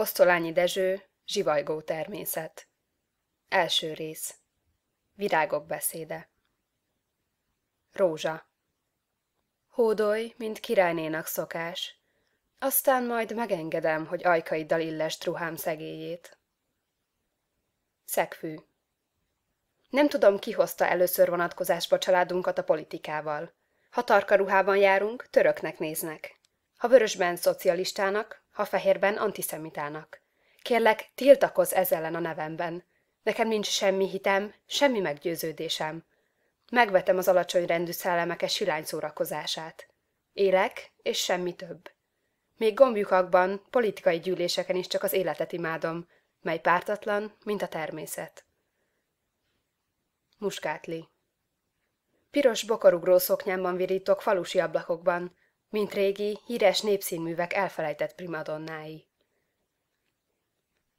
Kosztolányi Dezső, Zsivajgó természet. Első rész. Virágok beszéde. Rózsa. Hódolj, mint királynénak szokás, aztán majd megengedem, hogy ajkaiddal illest ruhám szegélyét. Szegfű. Nem tudom, ki hozta először vonatkozásba családunkat a politikával. Ha tarka ruhában járunk, töröknek néznek. Ha vörösben szocialistának, ha fehérben antiszemitának. Kérlek, tiltakozz ez ellen a nevemben. Nekem nincs semmi hitem, semmi meggyőződésem. Megvetem az alacsony rendű szellemekes silány szórakozását. Élek, és semmi több. Még gombjukakban, politikai gyűléseken is csak az életet imádom, mely pártatlan, mint a természet. Muskátli Piros bokorugró szoknyámban virítok falusi ablakokban, mint régi, híres népszínművek elfelejtett primadonnái.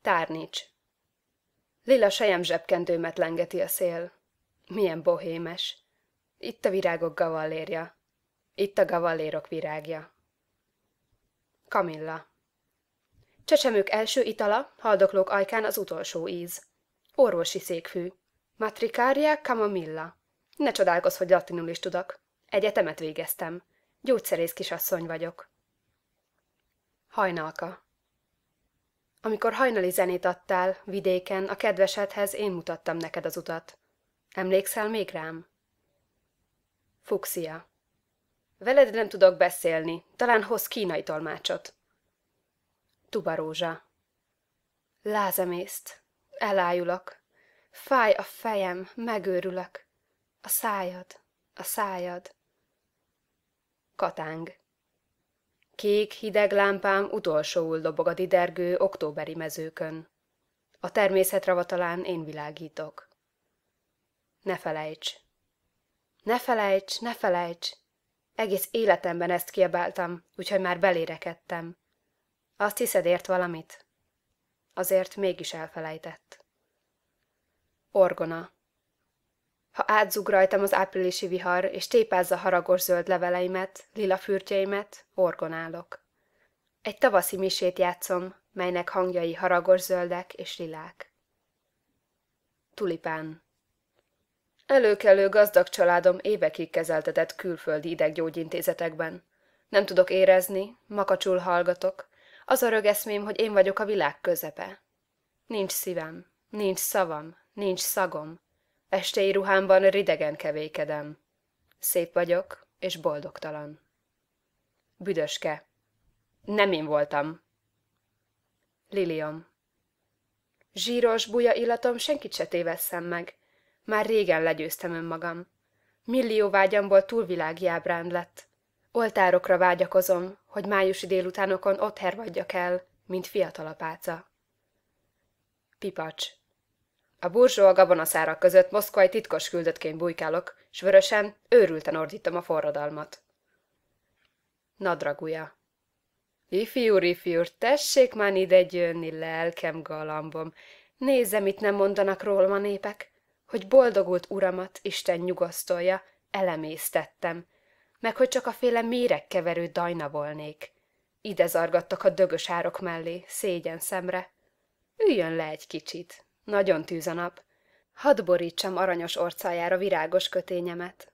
Tárnics Lila sejem zsebkendőmet lengeti a szél. Milyen bohémes. Itt a virágok gavallérja. Itt a gavallérok virágja. Kamilla Csecsemők első itala, haldoklók ajkán az utolsó íz. Orvosi székfű. Matricaria camomilla. Ne csodálkozz, hogy latinul is tudok. Egyetemet végeztem. Gyógyszerész kisasszony vagyok. Hajnalka Amikor hajnali zenét adtál, vidéken, a kedvesedhez én mutattam neked az utat. Emlékszel még rám? Fuxia Veled nem tudok beszélni, talán hoz kínai tolmácsot. Tubarózsa Lázemészt, elájulok. Fáj a fejem, megőrülök. A szájad, a szájad. Katáng. Kék, hideg lámpám utolsóul dobog a didergő októberi mezőkön. A természet ravatalán én világítok. Ne felejts! Ne felejts, ne felejts! Egész életemben ezt kiabáltam, úgyhogy már belérekedtem. Azt hiszed ért valamit? Azért mégis elfelejtett. Orgona ha átzug rajtam az áprilisi vihar, és tépázza haragos zöld leveleimet, lila fürtjeimet, orgonálok. Egy tavaszi misét játszom, melynek hangjai haragos zöldek és lilák. Tulipán Előkelő gazdag családom évekig kezeltetett külföldi ideggyógyintézetekben. Nem tudok érezni, makacsul hallgatok. Az a rögeszmém, hogy én vagyok a világ közepe. Nincs szívem, nincs szavam, nincs szagom. Estei ruhámban ridegen kevékedem. Szép vagyok, és boldogtalan. Büdöske. Nem én voltam. Liliam. Zsíros, buja illatom senkit se tévesszem meg. Már régen legyőztem önmagam. Millió vágyamból túlvilági ábránd lett. Oltárokra vágyakozom, hogy májusi délutánokon ott hervadjak el, mint fiatal apáca. Pipacs. A burzsó a gabonaszárak között moszkvai titkos küldöttként bujkálok, s vörösen, őrülten ordítom a forradalmat. Nadraguja. ifjú ifjú, tessék már ide jönni, lelkem galambom. Nézze, mit nem mondanak rólam a népek, hogy boldogult uramat Isten nyugasztolja, elemésztettem, meg hogy csak a féle méregkeverő dajna volnék. Ide zargattak a dögös árok mellé, szégyen szemre. Üljön le egy kicsit, nagyon tűz a nap. Hadd borítsam aranyos orcájára virágos kötényemet.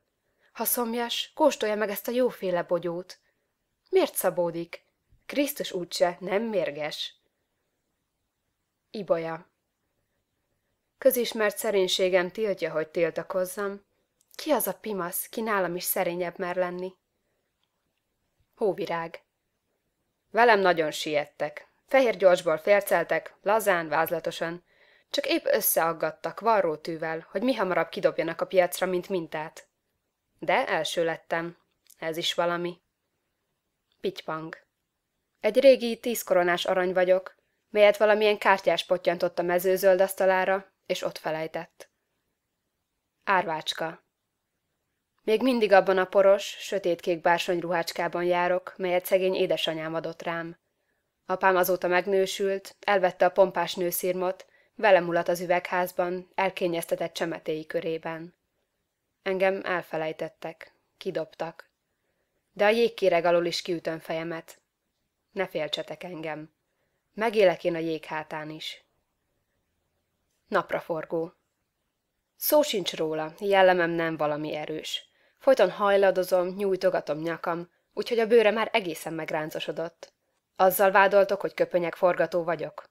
Ha szomjas, kóstolja meg ezt a jóféle bogyót. Miért szabódik? Krisztus úgyse, nem mérges. Ibolya Közismert szerénységem tiltja, hogy tiltakozzam. Ki az a pimasz, ki nálam is szerényebb mer lenni? Hóvirág Velem nagyon siettek. Fehér gyorsból férceltek, lazán, vázlatosan csak épp összeaggattak varrótűvel, hogy mihamarabb kidobjanak a piacra, mint mintát. De első lettem. Ez is valami. Pitypang. Egy régi tízkoronás arany vagyok, melyet valamilyen kártyás pottyantott a mezőzöld asztalára, és ott felejtett. Árvácska. Még mindig abban a poros, sötétkék ruhácskában járok, melyet szegény édesanyám adott rám. Apám azóta megnősült, elvette a pompás nőszírmot, Velemulat az üvegházban, elkényeztetett csemetéi körében. Engem elfelejtettek, kidobtak. De a jégkéreg alól is kiütöm fejemet. Ne féltsetek engem. Megélek én a jéghátán is. Napraforgó. Szó sincs róla, jellemem nem valami erős. Folyton hajladozom, nyújtogatom nyakam, úgyhogy a bőre már egészen megráncosodott. Azzal vádoltok, hogy köpönyek forgató vagyok?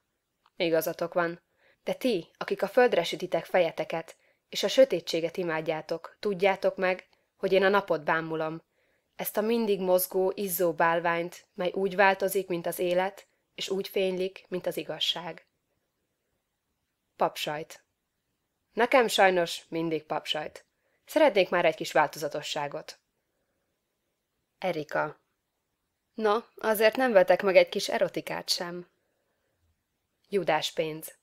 Igazatok van. De ti, akik a földre sütitek fejeteket, és a sötétséget imádjátok, tudjátok meg, hogy én a napot bámulom. Ezt a mindig mozgó, izzó bálványt, mely úgy változik, mint az élet, és úgy fénylik, mint az igazság. Papsajt Nekem sajnos mindig papsajt. Szeretnék már egy kis változatosságot. Erika Na, azért nem vetek meg egy kis erotikát sem. Judás pénz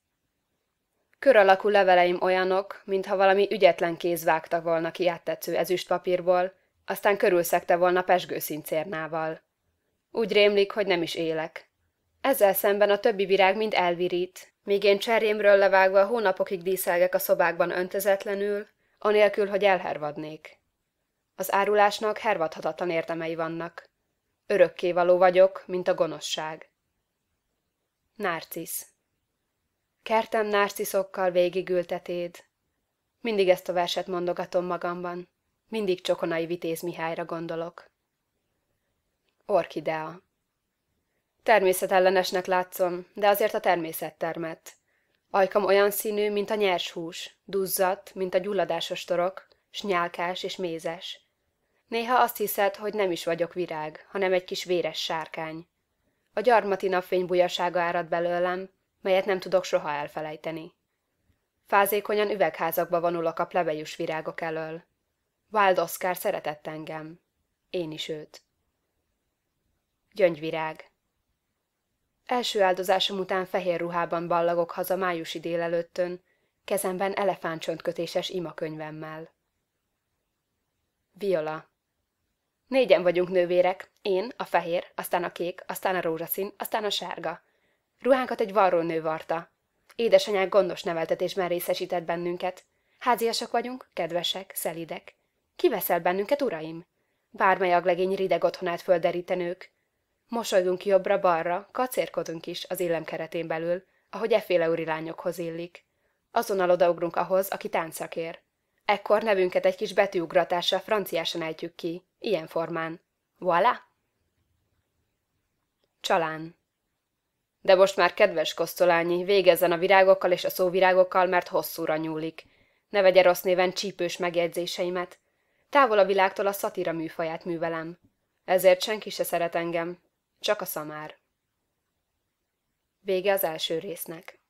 Kör alakú leveleim olyanok, mintha valami ügyetlen kéz vágta volna ki áttetsző ezüstpapírból, aztán körülszegte volna pesgő szincérnával. Úgy rémlik, hogy nem is élek. Ezzel szemben a többi virág mind elvirít, míg én cserjémről levágva hónapokig díszelgek a szobákban öntözetlenül, anélkül, hogy elhervadnék. Az árulásnak hervadhatatlan értemei vannak. Örökkévaló vagyok, mint a gonoszság. Narcisz Kertem nárciszokkal végigültetéd. Mindig ezt a verset mondogatom magamban. Mindig Csokonai Vitéz Mihályra gondolok. Orkidea Természetellenesnek látszom, de azért a természet termet. Ajkam olyan színű, mint a nyers hús, duzzat, mint a gyulladásos torok, s nyálkás és mézes. Néha azt hiszed, hogy nem is vagyok virág, hanem egy kis véres sárkány. A gyarmati napfény bujasága árad belőlem, melyet nem tudok soha elfelejteni. Fázékonyan üvegházakba vonulok a plebejus virágok elől. Wild Oscar szeretett engem. Én is őt. Gyöngyvirág Első áldozásom után fehér ruhában ballagok haza májusi délelőttön, kezemben elefántcsöntkötéses imakönyvemmel. Viola Négyen vagyunk nővérek, én, a fehér, aztán a kék, aztán a rózsaszín, aztán a sárga. Ruhánkat egy varrónő varta. Édesanyák gondos neveltetésben részesített bennünket. Háziasok vagyunk, kedvesek, szelidek. Kiveszel bennünket, uraim? Bármely aglegény rideg otthonát földerítenők. Mosolygunk jobbra-balra, kacérkodunk is az illem keretén belül, ahogy efféle úri lányokhoz illik. Azonnal odaugrunk ahhoz, aki táncakér. Ekkor nevünket egy kis betűugratással franciásan ejtjük ki, ilyen formán. Voilà! Csalán. De most már kedves kosztolányi, végezzen a virágokkal és a szóvirágokkal, mert hosszúra nyúlik. Ne vegye rossz néven csípős megjegyzéseimet. Távol a világtól a szatira műfaját művelem. Ezért senki se szeret engem, csak a szamár. Vége az első résznek.